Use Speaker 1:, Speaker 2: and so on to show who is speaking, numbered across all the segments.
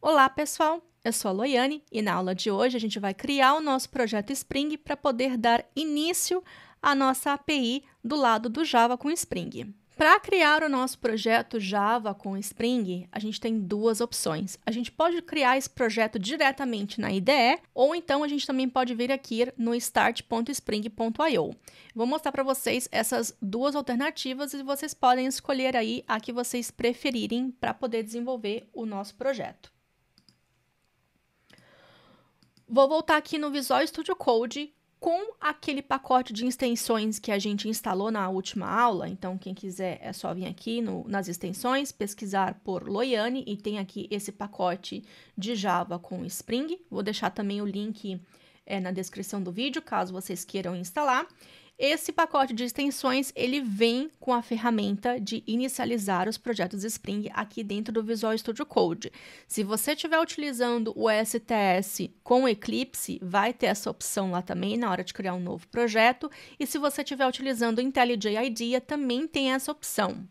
Speaker 1: Olá, pessoal! Eu sou a Loiane e na aula de hoje a gente vai criar o nosso projeto Spring para poder dar início à nossa API do lado do Java com Spring. Para criar o nosso projeto Java com Spring, a gente tem duas opções. A gente pode criar esse projeto diretamente na IDE, ou então a gente também pode vir aqui no start.spring.io. Vou mostrar para vocês essas duas alternativas e vocês podem escolher aí a que vocês preferirem para poder desenvolver o nosso projeto. Vou voltar aqui no Visual Studio Code com aquele pacote de extensões que a gente instalou na última aula. Então, quem quiser é só vir aqui no, nas extensões, pesquisar por Loiane e tem aqui esse pacote de Java com Spring. Vou deixar também o link é, na descrição do vídeo, caso vocês queiram instalar. Esse pacote de extensões, ele vem com a ferramenta de inicializar os projetos Spring aqui dentro do Visual Studio Code. Se você estiver utilizando o STS com Eclipse, vai ter essa opção lá também na hora de criar um novo projeto. E se você estiver utilizando o IntelliJ IDEA, também tem essa opção.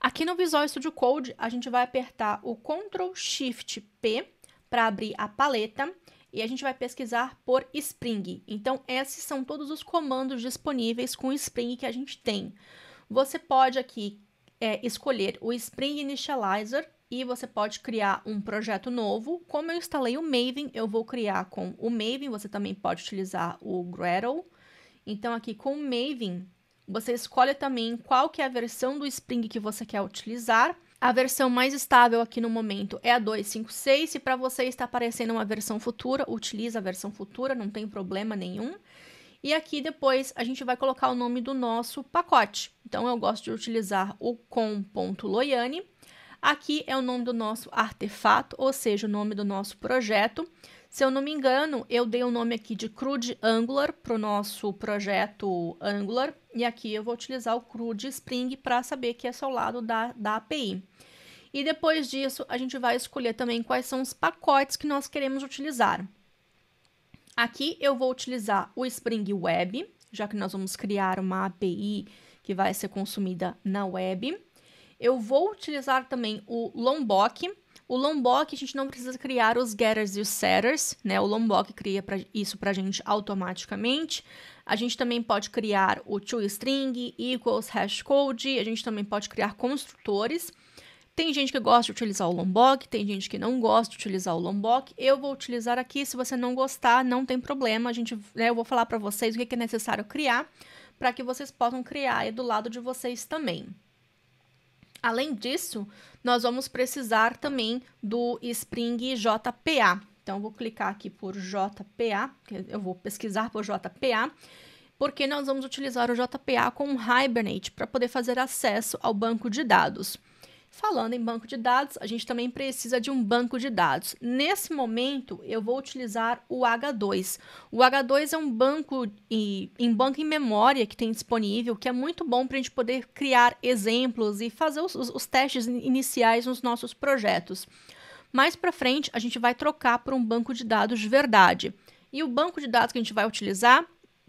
Speaker 1: Aqui no Visual Studio Code, a gente vai apertar o Ctrl Shift P para abrir a paleta e a gente vai pesquisar por Spring. Então, esses são todos os comandos disponíveis com Spring que a gente tem. Você pode aqui é, escolher o Spring Initializer e você pode criar um projeto novo. Como eu instalei o Maven, eu vou criar com o Maven, você também pode utilizar o Gradle. Então, aqui com o Maven, você escolhe também qual que é a versão do Spring que você quer utilizar a versão mais estável aqui no momento é a 256. Se para você está aparecendo uma versão futura, utiliza a versão futura, não tem problema nenhum. E aqui depois a gente vai colocar o nome do nosso pacote. Então eu gosto de utilizar o com.loiane. Aqui é o nome do nosso artefato, ou seja, o nome do nosso projeto. Se eu não me engano, eu dei o nome aqui de CRUD Angular para o nosso projeto Angular, e aqui eu vou utilizar o CRUD Spring para saber que esse é o lado da, da API. E depois disso, a gente vai escolher também quais são os pacotes que nós queremos utilizar. Aqui eu vou utilizar o Spring Web, já que nós vamos criar uma API que vai ser consumida na web. Eu vou utilizar também o Lombok, o Lombok, a gente não precisa criar os getters e os setters, né? O Lombok cria pra, isso para a gente automaticamente. A gente também pode criar o toString, equals, hashcode. A gente também pode criar construtores. Tem gente que gosta de utilizar o Lombok, tem gente que não gosta de utilizar o Lombok. Eu vou utilizar aqui, se você não gostar, não tem problema. A gente, né, eu vou falar para vocês o que é necessário criar para que vocês possam criar do lado de vocês também. Além disso, nós vamos precisar também do Spring JPA. Então, vou clicar aqui por JPA, eu vou pesquisar por JPA, porque nós vamos utilizar o JPA com Hibernate para poder fazer acesso ao banco de dados. Falando em banco de dados, a gente também precisa de um banco de dados. Nesse momento, eu vou utilizar o H2. O H2 é um banco em, em banco em memória que tem disponível, que é muito bom para a gente poder criar exemplos e fazer os, os, os testes iniciais nos nossos projetos. Mais para frente, a gente vai trocar por um banco de dados de verdade. E o banco de dados que a gente vai utilizar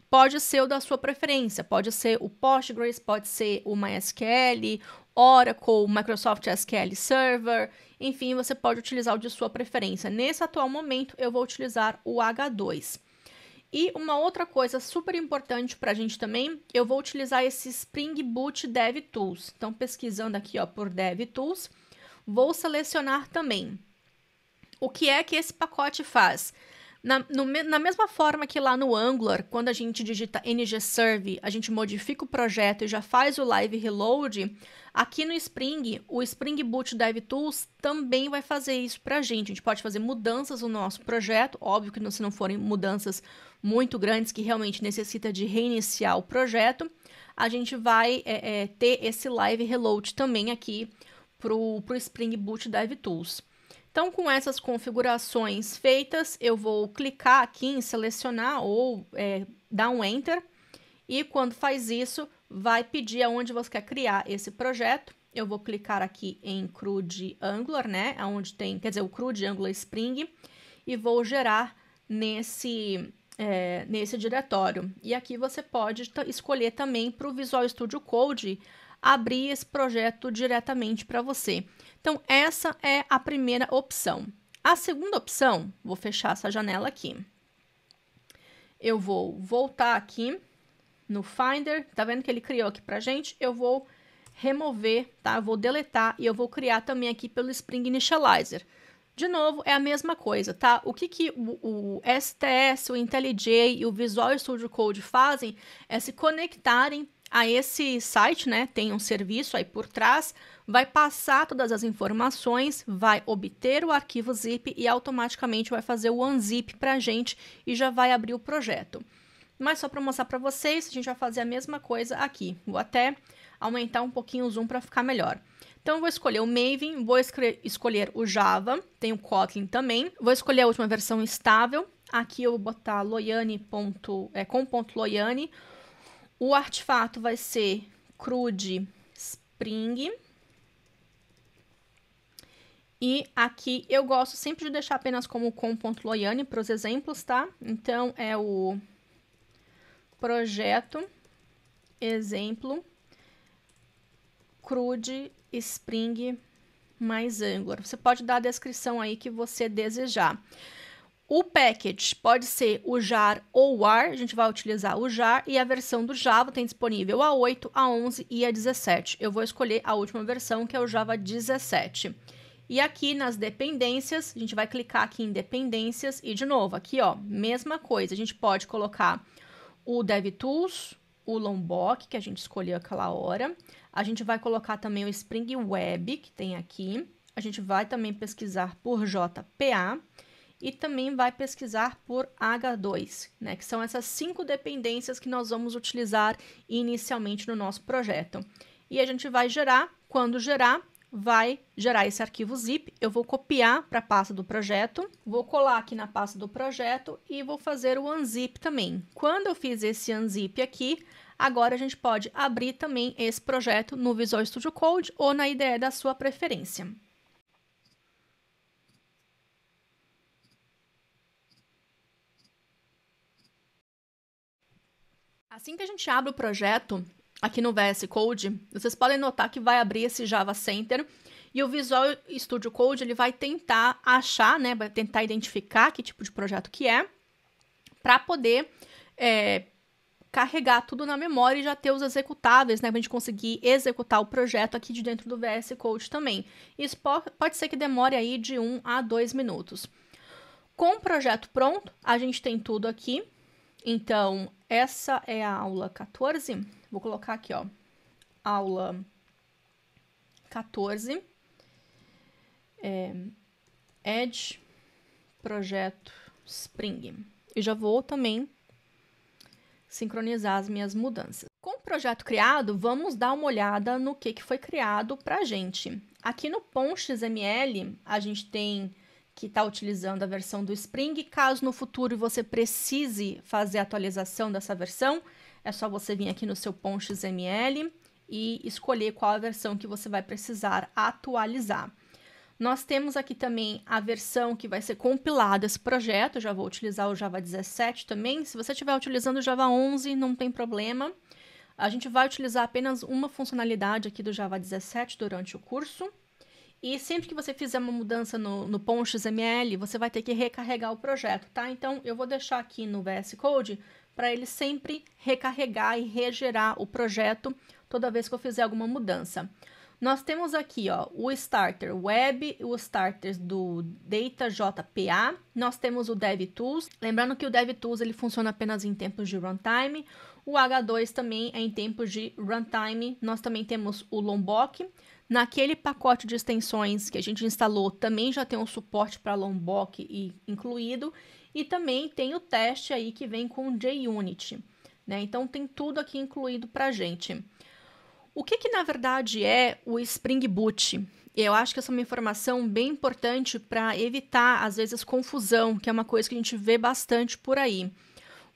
Speaker 1: pode ser o da sua preferência, pode ser o Postgres, pode ser o MySQL, Oracle, Microsoft SQL Server, enfim, você pode utilizar o de sua preferência. Nesse atual momento, eu vou utilizar o H2. E uma outra coisa super importante para a gente também, eu vou utilizar esse Spring Boot DevTools. Então, pesquisando aqui ó, por DevTools, vou selecionar também. O que é que esse pacote faz? Na, no, na mesma forma que lá no Angular, quando a gente digita ng-serve, a gente modifica o projeto e já faz o live reload, aqui no Spring, o Spring Boot DevTools também vai fazer isso para a gente. A gente pode fazer mudanças no nosso projeto, óbvio que se não forem mudanças muito grandes que realmente necessita de reiniciar o projeto, a gente vai é, é, ter esse live reload também aqui para o Spring Boot DevTools. Então, com essas configurações feitas, eu vou clicar aqui em selecionar ou é, dar um Enter. E quando faz isso, vai pedir aonde você quer criar esse projeto. Eu vou clicar aqui em CRUD Angular, né? Aonde tem, quer dizer, o CRUD Angular Spring. E vou gerar nesse, é, nesse diretório. E aqui você pode escolher também para o Visual Studio Code abrir esse projeto diretamente para você. Então, essa é a primeira opção. A segunda opção, vou fechar essa janela aqui. Eu vou voltar aqui no Finder, tá vendo que ele criou aqui pra gente? Eu vou remover, tá? Eu vou deletar e eu vou criar também aqui pelo Spring Initializer. De novo, é a mesma coisa, tá? O que, que o, o STS, o IntelliJ e o Visual Studio Code fazem é se conectarem a esse site, né, tem um serviço aí por trás, vai passar todas as informações, vai obter o arquivo zip e automaticamente vai fazer o unzip para a gente e já vai abrir o projeto. Mas só para mostrar para vocês, a gente vai fazer a mesma coisa aqui. Vou até aumentar um pouquinho o zoom para ficar melhor. Então, vou escolher o Maven, vou escolher o Java, tem o Kotlin também. Vou escolher a última versão estável. Aqui eu vou botar loiane.com.loiane. É, o artefato vai ser crude spring. E aqui eu gosto sempre de deixar apenas como com.loiane para os exemplos, tá? Então, é o projeto, exemplo, crude, spring, mais angular. Você pode dar a descrição aí que você desejar. O package pode ser o jar ou o AR, a gente vai utilizar o jar, e a versão do Java tem disponível a 8, a 11 e a 17. Eu vou escolher a última versão, que é o Java 17. E aqui nas dependências, a gente vai clicar aqui em dependências e de novo, aqui ó, mesma coisa, a gente pode colocar o DevTools, o Lombok, que a gente escolheu aquela hora, a gente vai colocar também o Spring Web, que tem aqui, a gente vai também pesquisar por JPA, e também vai pesquisar por H2, né, que são essas cinco dependências que nós vamos utilizar inicialmente no nosso projeto. E a gente vai gerar, quando gerar, vai gerar esse arquivo zip, eu vou copiar para a pasta do projeto, vou colar aqui na pasta do projeto e vou fazer o unzip também. Quando eu fiz esse unzip aqui, agora a gente pode abrir também esse projeto no Visual Studio Code ou na IDE da sua preferência. Assim que a gente abre o projeto aqui no VS Code, vocês podem notar que vai abrir esse Java Center e o Visual Studio Code ele vai tentar achar, né, vai tentar identificar que tipo de projeto que é, para poder é, carregar tudo na memória e já ter os executáveis, né, para a gente conseguir executar o projeto aqui de dentro do VS Code também. Isso pode ser que demore aí de 1 um a 2 minutos. Com o projeto pronto, a gente tem tudo aqui, então, essa é a aula 14. Vou colocar aqui, ó. Aula 14. É, Edge Projeto Spring. E já vou também sincronizar as minhas mudanças. Com o projeto criado, vamos dar uma olhada no que, que foi criado para a gente. Aqui no PON XML, a gente tem que está utilizando a versão do Spring. Caso no futuro você precise fazer a atualização dessa versão, é só você vir aqui no seu ponto XML e escolher qual a versão que você vai precisar atualizar. Nós temos aqui também a versão que vai ser compilada esse projeto, Eu já vou utilizar o Java 17 também. Se você estiver utilizando o Java 11, não tem problema. A gente vai utilizar apenas uma funcionalidade aqui do Java 17 durante o curso. E sempre que você fizer uma mudança no, no .xml, você vai ter que recarregar o projeto, tá? Então, eu vou deixar aqui no VS Code para ele sempre recarregar e regerar o projeto toda vez que eu fizer alguma mudança. Nós temos aqui ó, o starter web, o starters do DataJPA, nós temos o DevTools, lembrando que o DevTools ele funciona apenas em tempos de runtime, o H2 também é em tempos de runtime, nós também temos o Lombok, Naquele pacote de extensões que a gente instalou, também já tem um suporte para Lombok incluído, e também tem o teste aí que vem com JUnit. Né? Então tem tudo aqui incluído para a gente. O que, que na verdade é o Spring Boot? Eu acho que essa é uma informação bem importante para evitar, às vezes, confusão, que é uma coisa que a gente vê bastante por aí.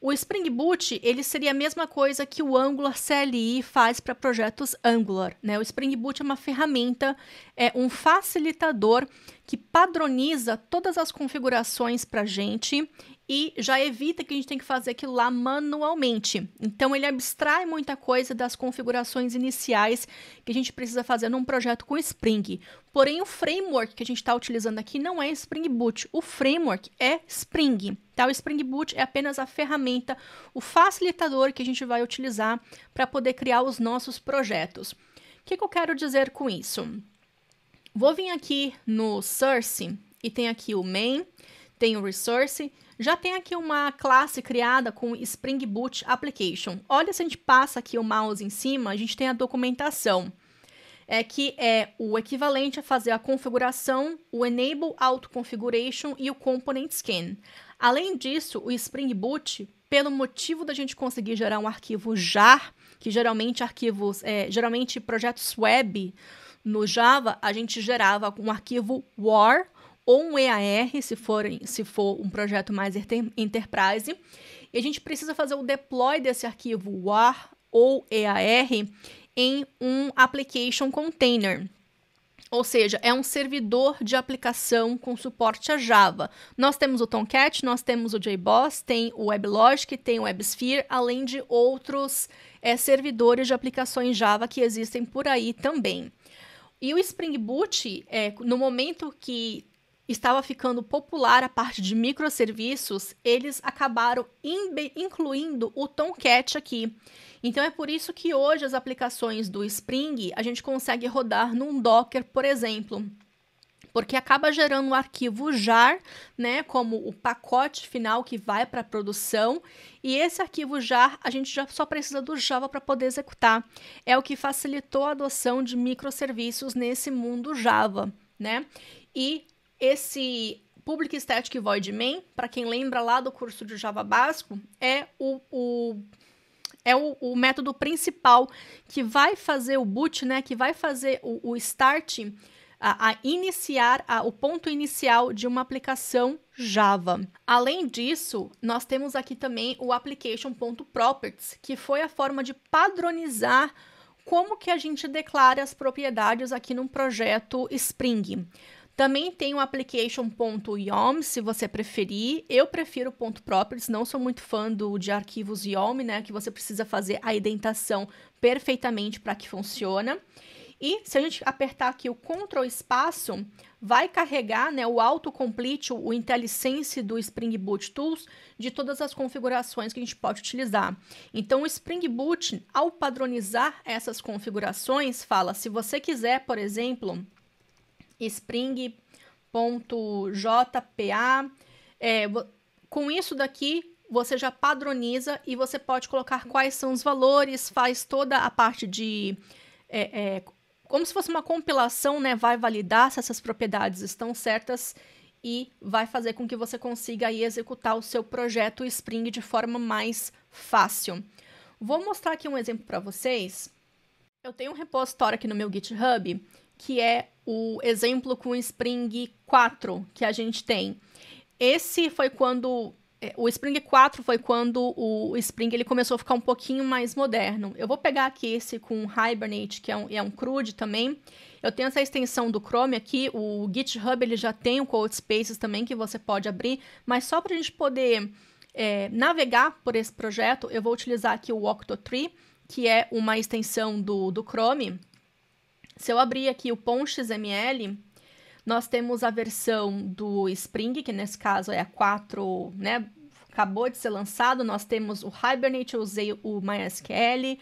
Speaker 1: O Spring Boot, ele seria a mesma coisa que o Angular CLI faz para projetos Angular, né? O Spring Boot é uma ferramenta é um facilitador que padroniza todas as configurações para a gente e já evita que a gente tem que fazer aquilo lá manualmente. Então ele abstrai muita coisa das configurações iniciais que a gente precisa fazer num projeto com Spring. Porém o framework que a gente está utilizando aqui não é Spring Boot. O framework é Spring. Tá? O Spring Boot é apenas a ferramenta, o facilitador que a gente vai utilizar para poder criar os nossos projetos. O que, que eu quero dizer com isso? Vou vir aqui no Source e tem aqui o main, tem o resource, já tem aqui uma classe criada com Spring Boot Application. Olha se a gente passa aqui o mouse em cima, a gente tem a documentação. É que é o equivalente a fazer a configuração, o Enable Auto Configuration e o Component Scan. Além disso, o Spring Boot, pelo motivo da gente conseguir gerar um arquivo JAR, que geralmente arquivos, é, geralmente projetos web, no Java, a gente gerava um arquivo WAR ou um EAR, se for, se for um projeto mais enterprise. E a gente precisa fazer o deploy desse arquivo WAR ou EAR em um application container. Ou seja, é um servidor de aplicação com suporte a Java. Nós temos o Tomcat, nós temos o JBoss, tem o WebLogic, tem o WebSphere, além de outros é, servidores de aplicações Java que existem por aí também. E o Spring Boot, é, no momento que estava ficando popular a parte de microserviços, eles acabaram incluindo o Tomcat aqui. Então é por isso que hoje as aplicações do Spring a gente consegue rodar num Docker, por exemplo porque acaba gerando um arquivo JAR, né, como o pacote final que vai para a produção, e esse arquivo JAR a gente já só precisa do Java para poder executar. É o que facilitou a adoção de microserviços nesse mundo Java, né? E esse Public Static Void Main, para quem lembra lá do curso de Java básico, é o, o é o, o, método principal que vai fazer o boot, né? Que vai fazer o, o start a, a iniciar a, o ponto inicial de uma aplicação Java. Além disso, nós temos aqui também o application.properties, que foi a forma de padronizar como que a gente declara as propriedades aqui num projeto Spring. Também tem o application.yom, se você preferir. Eu prefiro .properties, não sou muito fã do de arquivos yom, né, que você precisa fazer a identação perfeitamente para que funcione. E se a gente apertar aqui o Ctrl espaço, vai carregar né, o autocomplete, o IntelliSense do Spring Boot Tools, de todas as configurações que a gente pode utilizar. Então, o Spring Boot, ao padronizar essas configurações, fala, se você quiser, por exemplo, spring.jpa, é, com isso daqui, você já padroniza e você pode colocar quais são os valores, faz toda a parte de... É, é, como se fosse uma compilação, né? Vai validar se essas propriedades estão certas e vai fazer com que você consiga aí executar o seu projeto Spring de forma mais fácil. Vou mostrar aqui um exemplo para vocês. Eu tenho um repositório aqui no meu GitHub que é o exemplo com Spring 4 que a gente tem. Esse foi quando é, o Spring 4 foi quando o Spring ele começou a ficar um pouquinho mais moderno. Eu vou pegar aqui esse com Hibernate, que é um, é um CRUD também. Eu tenho essa extensão do Chrome aqui, o GitHub ele já tem o Code Spaces também que você pode abrir, mas só para a gente poder é, navegar por esse projeto, eu vou utilizar aqui o Octotree, que é uma extensão do, do Chrome. Se eu abrir aqui o XML nós temos a versão do Spring, que nesse caso é a 4, né? Acabou de ser lançado. Nós temos o Hibernate, eu usei o MySQL,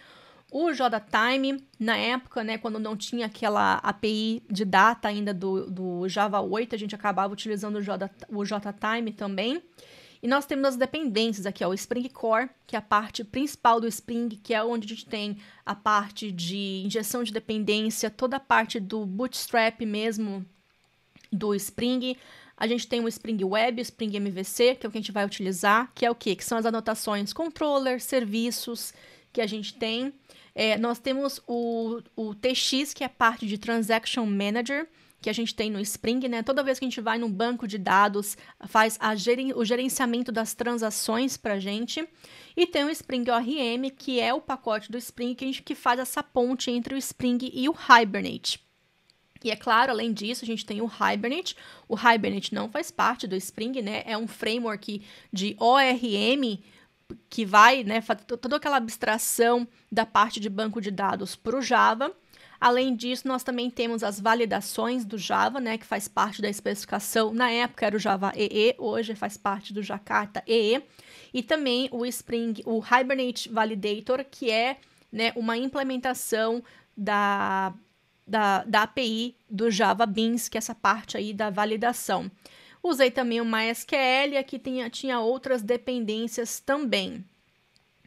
Speaker 1: o JTime, na época, né, quando não tinha aquela API de data ainda do, do Java 8, a gente acabava utilizando o, Joda o JTime também. E nós temos as dependências aqui, ó, o Spring Core, que é a parte principal do Spring, que é onde a gente tem a parte de injeção de dependência, toda a parte do bootstrap mesmo, do Spring. A gente tem o Spring Web, o Spring MVC, que é o que a gente vai utilizar, que é o quê? Que são as anotações controller, serviços que a gente tem. É, nós temos o, o TX, que é parte de Transaction Manager, que a gente tem no Spring, né? Toda vez que a gente vai num banco de dados, faz geren o gerenciamento das transações para a gente. E tem o Spring ORM, que é o pacote do Spring que, a gente, que faz essa ponte entre o Spring e o Hibernate. E é claro, além disso, a gente tem o Hibernate. O Hibernate não faz parte do Spring, né? É um framework de ORM que vai, né, toda aquela abstração da parte de banco de dados para o Java. Além disso, nós também temos as validações do Java, né, que faz parte da especificação. Na época era o Java EE, hoje faz parte do Jakarta EE. E também o Spring, o Hibernate Validator, que é né, uma implementação da da, da API do Java Beans, que é essa parte aí da validação. Usei também o MySQL, aqui tinha, tinha outras dependências também.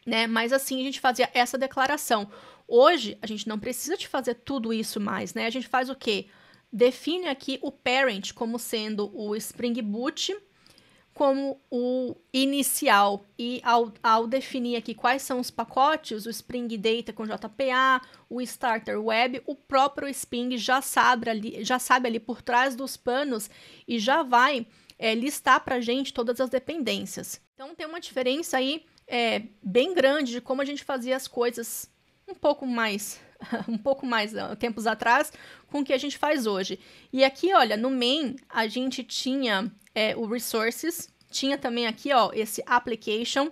Speaker 1: Né? Mas assim a gente fazia essa declaração. Hoje a gente não precisa de fazer tudo isso mais, né? A gente faz o quê? Define aqui o parent como sendo o Spring Boot como o inicial. E ao, ao, definir aqui quais são os pacotes, o Spring Data com JPA, o Starter Web, o próprio Spring já sabe ali, já sabe ali por trás dos panos e já vai é, listar para a gente todas as dependências. Então tem uma diferença aí é, bem grande de como a gente fazia as coisas um pouco mais um pouco mais ah, tempos atrás com o que a gente faz hoje. E aqui, olha, no main a gente tinha é, o resources, tinha também aqui, ó, esse application,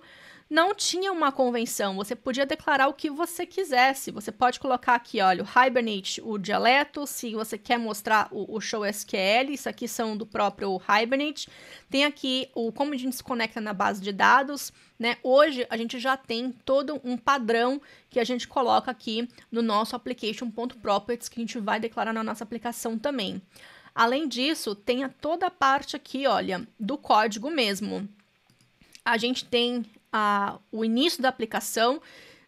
Speaker 1: não tinha uma convenção. Você podia declarar o que você quisesse. Você pode colocar aqui, olha, o Hibernate, o dialeto, se você quer mostrar o, o show SQL, isso aqui são do próprio Hibernate. Tem aqui o como a gente se conecta na base de dados, né? Hoje a gente já tem todo um padrão que a gente coloca aqui no nosso application.properties que a gente vai declarar na nossa aplicação também. Além disso, tem toda a parte aqui, olha, do código mesmo. A gente tem a, o início da aplicação,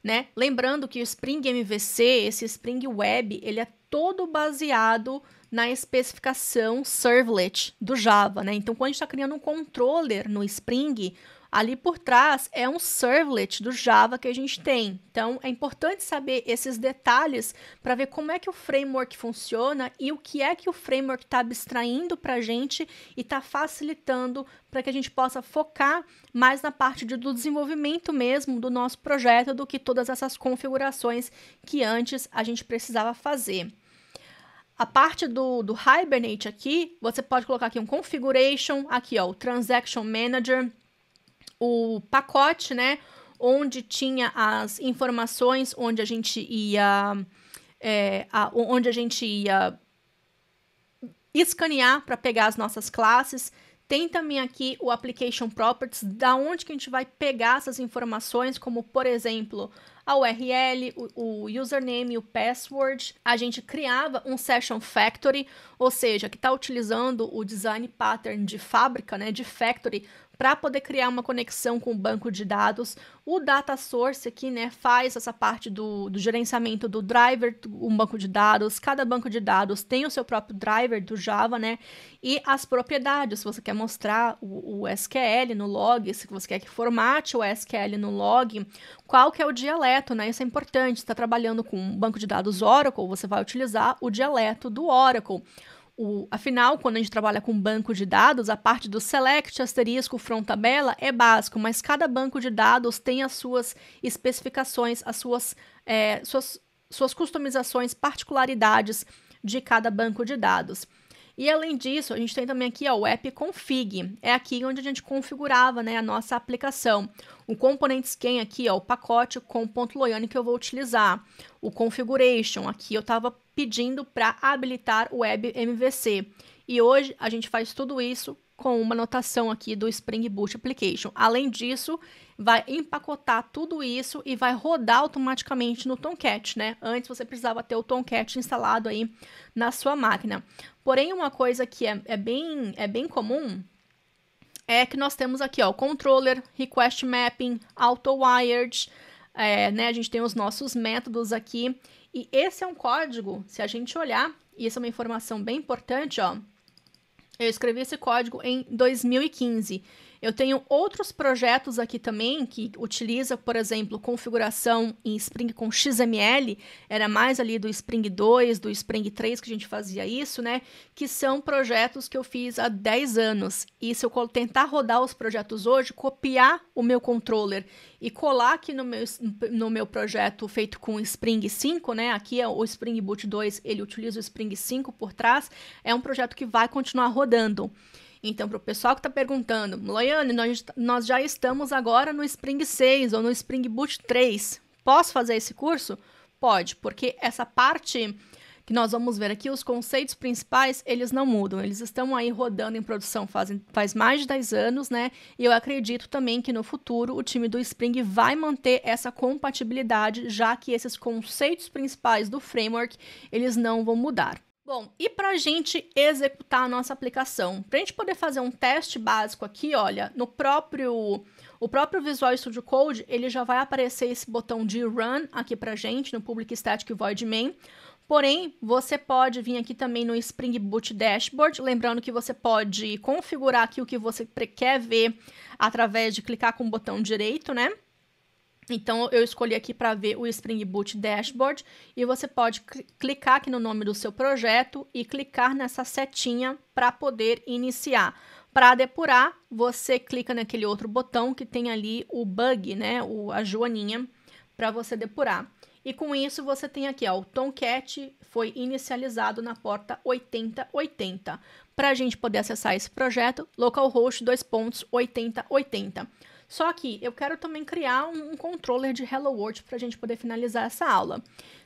Speaker 1: né? Lembrando que o Spring MVC, esse Spring Web, ele é todo baseado na especificação servlet do Java, né? Então, quando a gente está criando um controller no Spring, ali por trás é um servlet do Java que a gente tem. Então, é importante saber esses detalhes para ver como é que o framework funciona e o que é que o framework está abstraindo para a gente e está facilitando para que a gente possa focar mais na parte de, do desenvolvimento mesmo do nosso projeto do que todas essas configurações que antes a gente precisava fazer. A parte do, do Hibernate aqui, você pode colocar aqui um configuration, aqui ó, o Transaction Manager, o pacote, né? Onde tinha as informações, onde a gente ia. É, a, onde a gente ia escanear para pegar as nossas classes. Tem também aqui o Application Properties, da onde que a gente vai pegar essas informações, como por exemplo a URL, o, o username, o password. A gente criava um Session Factory, ou seja, que está utilizando o design pattern de fábrica, né, de factory, para poder criar uma conexão com o banco de dados. O data source aqui, né, faz essa parte do, do gerenciamento do driver, um banco de dados. Cada banco de dados tem o seu próprio driver do Java, né? E as propriedades, se você quer mostrar o, o SQL no log, se você quer que formate o SQL no log, qual que é o dialeto, né? Isso é importante. Está trabalhando com um banco de dados Oracle, você vai utilizar o dialeto do Oracle. O, afinal, quando a gente trabalha com banco de dados, a parte do select, asterisco, front tabela é básico, mas cada banco de dados tem as suas especificações, as suas, é, suas, suas customizações, particularidades de cada banco de dados. E além disso, a gente tem também aqui ó, o app config. É aqui onde a gente configurava né, a nossa aplicação. O componente scan aqui, ó, o pacote com ponto que eu vou utilizar. O configuration aqui eu estava pedindo para habilitar o web MVC. E hoje a gente faz tudo isso com uma notação aqui do Spring Boot Application. Além disso, vai empacotar tudo isso e vai rodar automaticamente no Tomcat, né? Antes você precisava ter o Tomcat instalado aí na sua máquina. Porém, uma coisa que é, é bem, é bem comum é que nós temos aqui, ó, controller, request mapping, auto-wired, é, né? A gente tem os nossos métodos aqui. E esse é um código, se a gente olhar, e isso é uma informação bem importante, ó, eu escrevi esse código em 2015 eu tenho outros projetos aqui também que utiliza, por exemplo, configuração em Spring com XML, era mais ali do Spring 2, do Spring 3 que a gente fazia isso, né? Que são projetos que eu fiz há 10 anos. E se eu tentar rodar os projetos hoje, copiar o meu controller e colar aqui no meu, no meu projeto feito com Spring 5, né? Aqui é o Spring Boot 2, ele utiliza o Spring 5 por trás, é um projeto que vai continuar rodando. Então, para o pessoal que está perguntando, Loiane, nós, nós já estamos agora no Spring 6 ou no Spring Boot 3. Posso fazer esse curso? Pode, porque essa parte que nós vamos ver aqui, os conceitos principais, eles não mudam. Eles estão aí rodando em produção fazem, faz mais de 10 anos, né? E eu acredito também que no futuro o time do Spring vai manter essa compatibilidade, já que esses conceitos principais do framework, eles não vão mudar. Bom, e para a gente executar a nossa aplicação? Para a gente poder fazer um teste básico aqui, olha, no próprio o próprio Visual Studio Code, ele já vai aparecer esse botão de Run aqui para a gente, no Public Static Void Main. Porém, você pode vir aqui também no Spring Boot Dashboard, lembrando que você pode configurar aqui o que você quer ver através de clicar com o botão direito, né? Então eu escolhi aqui para ver o Spring Boot Dashboard e você pode clicar aqui no nome do seu projeto e clicar nessa setinha para poder iniciar. Para depurar, você clica naquele outro botão que tem ali o bug, né, o, a joaninha, para você depurar. E com isso você tem aqui, ó, o Tomcat foi inicializado na porta 8080. Para a gente poder acessar esse projeto, localhost 2.8080. Só que eu quero também criar um, um controller de Hello World para a gente poder finalizar essa aula.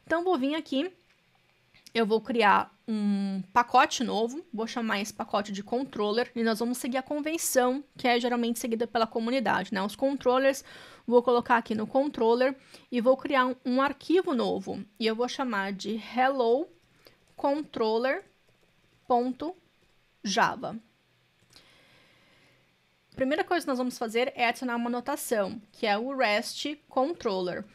Speaker 1: Então, vou vir aqui, eu vou criar um pacote novo, vou chamar esse pacote de controller, e nós vamos seguir a convenção que é geralmente seguida pela comunidade, né? Os controllers, vou colocar aqui no controller e vou criar um, um arquivo novo, e eu vou chamar de hello controller.java primeira coisa que nós vamos fazer é adicionar uma notação, que é o REST controller.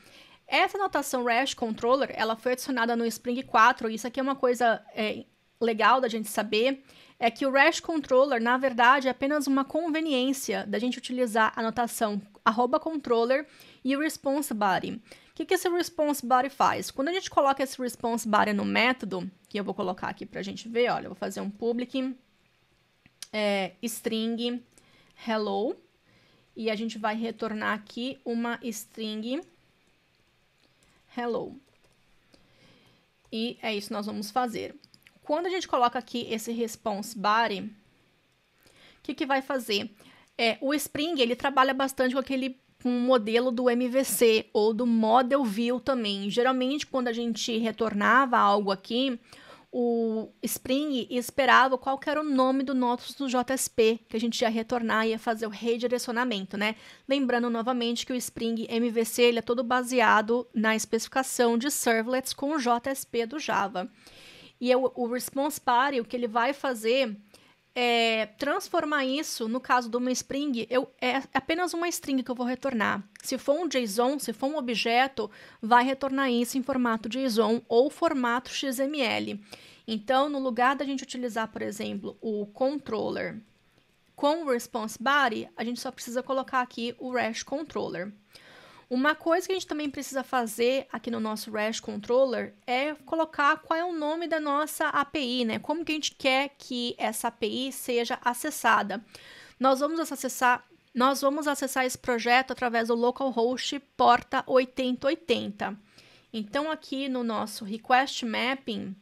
Speaker 1: Essa notação REST controller, ela foi adicionada no Spring 4, e isso aqui é uma coisa é, legal da gente saber, é que o REST controller, na verdade, é apenas uma conveniência da gente utilizar a notação controller e o response body. O que, que esse response body faz? Quando a gente coloca esse response body no método, que eu vou colocar aqui para a gente ver, olha, eu vou fazer um public é, string hello e a gente vai retornar aqui uma string hello. E é isso que nós vamos fazer. Quando a gente coloca aqui esse response body, o que, que vai fazer? É, o Spring ele trabalha bastante com aquele um modelo do MVC ou do Model View também. Geralmente, quando a gente retornava algo aqui, o Spring e esperava qual era o nome do Notus do JSP, que a gente ia retornar e ia fazer o redirecionamento, né? Lembrando novamente que o Spring MVC ele é todo baseado na especificação de servlets com o JSP do Java. E é o, o response party, o que ele vai fazer é, transformar isso, no caso de uma string, eu, é apenas uma string que eu vou retornar. Se for um JSON, se for um objeto, vai retornar isso em formato JSON ou formato XML. Então, no lugar da gente utilizar, por exemplo, o controller com o response body, a gente só precisa colocar aqui o REST controller. Uma coisa que a gente também precisa fazer aqui no nosso REST controller é colocar qual é o nome da nossa API, né? Como que a gente quer que essa API seja acessada. Nós vamos acessar, nós vamos acessar esse projeto através do localhost porta 8080. Então aqui no nosso request mapping,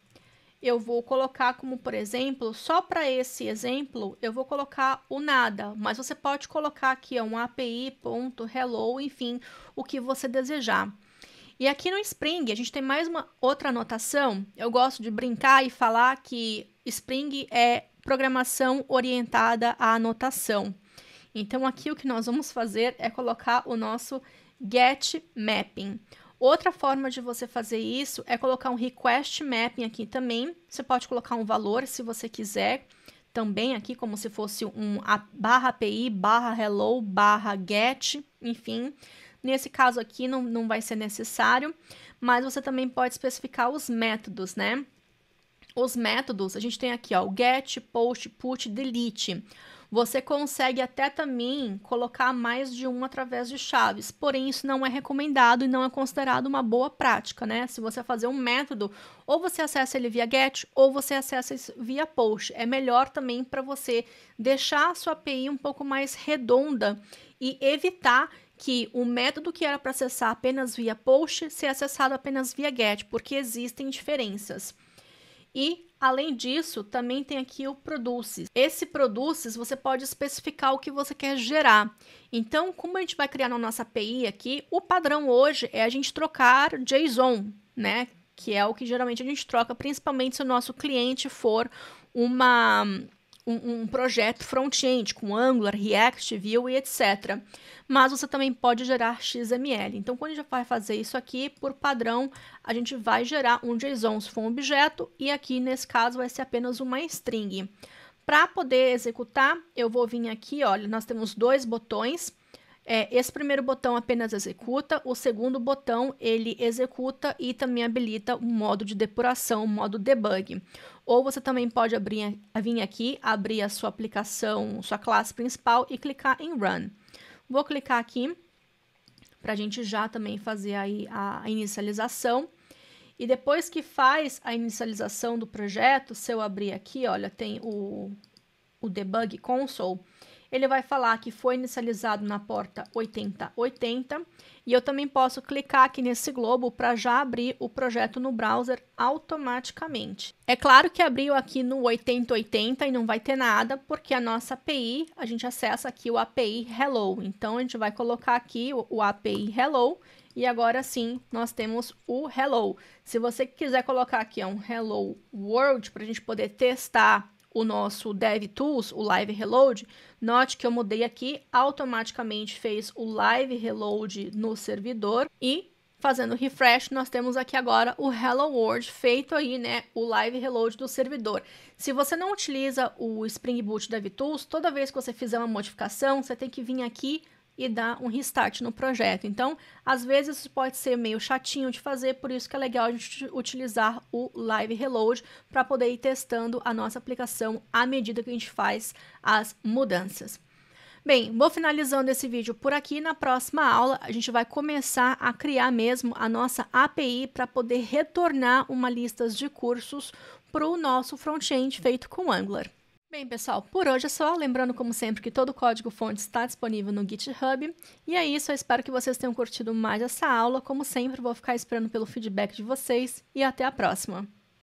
Speaker 1: eu vou colocar como, por exemplo, só para esse exemplo, eu vou colocar o nada, mas você pode colocar aqui API um api.hello, enfim, o que você desejar. E aqui no Spring, a gente tem mais uma outra anotação. Eu gosto de brincar e falar que Spring é programação orientada à anotação. Então, aqui o que nós vamos fazer é colocar o nosso get mapping. Outra forma de você fazer isso é colocar um request mapping aqui também. Você pode colocar um valor se você quiser também aqui como se fosse um barra API, barra hello, barra get, enfim. Nesse caso aqui não, não vai ser necessário, mas você também pode especificar os métodos, né? Os métodos, a gente tem aqui, ó, o get, post, put, delete. Você consegue até também colocar mais de um através de chaves, porém isso não é recomendado e não é considerado uma boa prática, né? Se você fazer um método, ou você acessa ele via GET ou você acessa via POST. É melhor também para você deixar a sua API um pouco mais redonda e evitar que o método que era para acessar apenas via POST seja acessado apenas via GET, porque existem diferenças. E Além disso, também tem aqui o produces. Esse produces você pode especificar o que você quer gerar. Então, como a gente vai criar na nossa API aqui, o padrão hoje é a gente trocar JSON, né? Que é o que geralmente a gente troca, principalmente se o nosso cliente for uma um, um projeto front-end com Angular, React, Vue e etc. Mas você também pode gerar XML. Então, quando a gente vai fazer isso aqui, por padrão, a gente vai gerar um JSON se for um objeto, e aqui, nesse caso, vai ser apenas uma string. Para poder executar, eu vou vir aqui, olha, nós temos dois botões, é, esse primeiro botão apenas executa, o segundo botão ele executa e também habilita o modo de depuração, o modo debug. Ou você também pode abrir, vir aqui, abrir a sua aplicação, sua classe principal e clicar em Run. Vou clicar aqui para a gente já também fazer aí a inicialização. E depois que faz a inicialização do projeto, se eu abrir aqui, olha, tem o, o Debug Console, ele vai falar que foi inicializado na porta 8080 e eu também posso clicar aqui nesse globo para já abrir o projeto no browser automaticamente. É claro que abriu aqui no 8080 e não vai ter nada, porque a nossa API, a gente acessa aqui o API Hello. Então, a gente vai colocar aqui o, o API Hello e agora sim, nós temos o Hello. Se você quiser colocar aqui é um Hello World para a gente poder testar o nosso DevTools, o Live Reload, note que eu mudei aqui, automaticamente fez o Live Reload no servidor e fazendo refresh, nós temos aqui agora o Hello World feito aí, né, o Live Reload do servidor. Se você não utiliza o Spring Boot DevTools, toda vez que você fizer uma modificação, você tem que vir aqui e dá um restart no projeto. Então, às vezes isso pode ser meio chatinho de fazer, por isso que é legal a gente utilizar o Live Reload para poder ir testando a nossa aplicação à medida que a gente faz as mudanças. Bem, vou finalizando esse vídeo por aqui. Na próxima aula, a gente vai começar a criar mesmo a nossa API para poder retornar uma lista de cursos para o nosso front-end feito com Angular. Bem, pessoal, por hoje é só. Lembrando, como sempre, que todo o código-fonte está disponível no GitHub. E é isso, eu espero que vocês tenham curtido mais essa aula. Como sempre, vou ficar esperando pelo feedback de vocês e até a próxima!